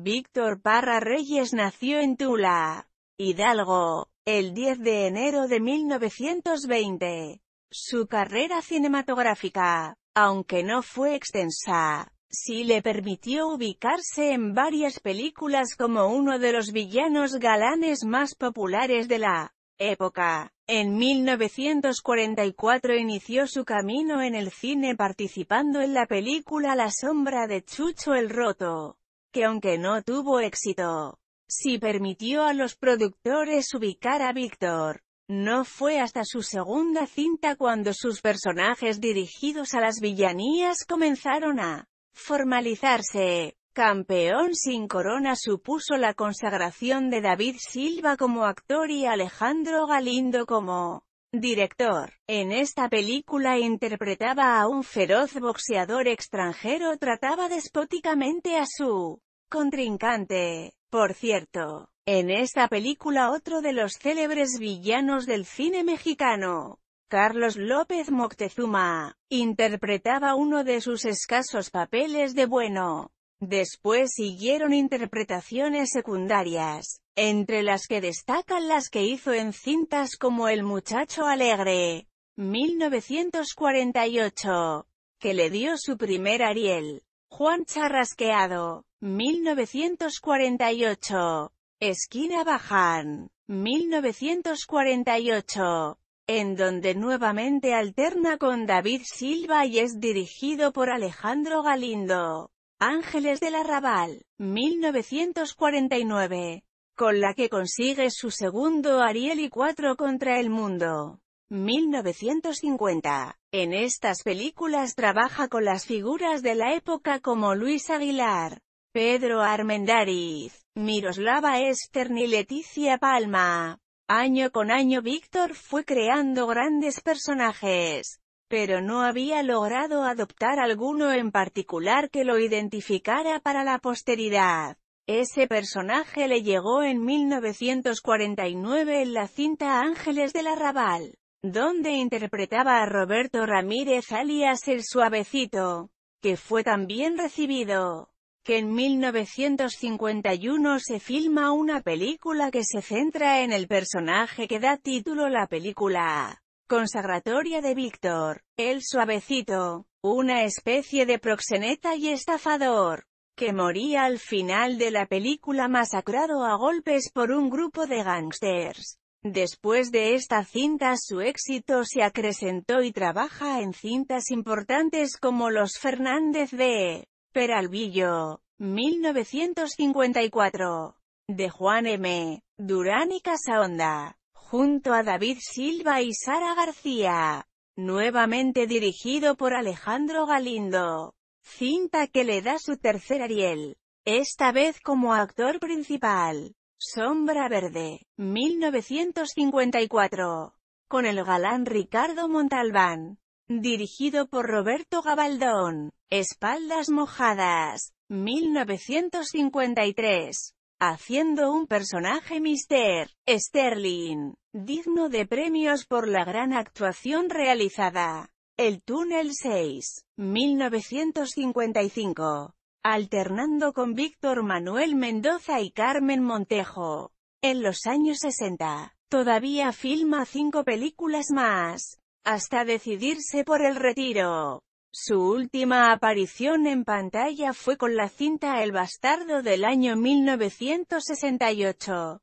Víctor Parra Reyes nació en Tula, Hidalgo, el 10 de enero de 1920. Su carrera cinematográfica, aunque no fue extensa, sí le permitió ubicarse en varias películas como uno de los villanos galanes más populares de la época. En 1944 inició su camino en el cine participando en la película La sombra de Chucho el Roto que aunque no tuvo éxito, si permitió a los productores ubicar a Víctor. No fue hasta su segunda cinta cuando sus personajes dirigidos a las villanías comenzaron a formalizarse. Campeón sin corona supuso la consagración de David Silva como actor y Alejandro Galindo como Director. En esta película interpretaba a un feroz boxeador extranjero trataba despóticamente a su contrincante. Por cierto, en esta película otro de los célebres villanos del cine mexicano, Carlos López Moctezuma, interpretaba uno de sus escasos papeles de bueno. Después siguieron interpretaciones secundarias, entre las que destacan las que hizo en cintas como El muchacho alegre, 1948, que le dio su primer Ariel, Juan Charrasqueado, 1948, Esquina Baján, 1948, en donde nuevamente alterna con David Silva y es dirigido por Alejandro Galindo. Ángeles del Arrabal, 1949, con la que consigue su segundo Ariel y cuatro contra el mundo. 1950. En estas películas trabaja con las figuras de la época como Luis Aguilar, Pedro Armendáriz, Miroslava Esther y Leticia Palma. Año con año Víctor fue creando grandes personajes, pero no había logrado adoptar alguno en particular que lo identificara para la posteridad. Ese personaje le llegó en 1949 en la cinta Ángeles del Arrabal, donde interpretaba a Roberto Ramírez alias El Suavecito, que fue tan bien recibido que en 1951 se filma una película que se centra en el personaje que da título la película. Consagratoria de Víctor, el suavecito, una especie de proxeneta y estafador, que moría al final de la película masacrado a golpes por un grupo de gangsters. Después de esta cinta su éxito se acrecentó y trabaja en cintas importantes como Los Fernández de Peralvillo, 1954, de Juan M. Durán y Honda junto a David Silva y Sara García. Nuevamente dirigido por Alejandro Galindo. Cinta que le da su tercer Ariel. Esta vez como actor principal. Sombra Verde, 1954. Con el galán Ricardo Montalbán. Dirigido por Roberto Gabaldón. Espaldas Mojadas, 1953 haciendo un personaje mister, Sterling, digno de premios por la gran actuación realizada. El Túnel 6, 1955, alternando con Víctor Manuel Mendoza y Carmen Montejo. En los años 60, todavía filma cinco películas más, hasta decidirse por el retiro. Su última aparición en pantalla fue con la cinta El Bastardo del año 1968.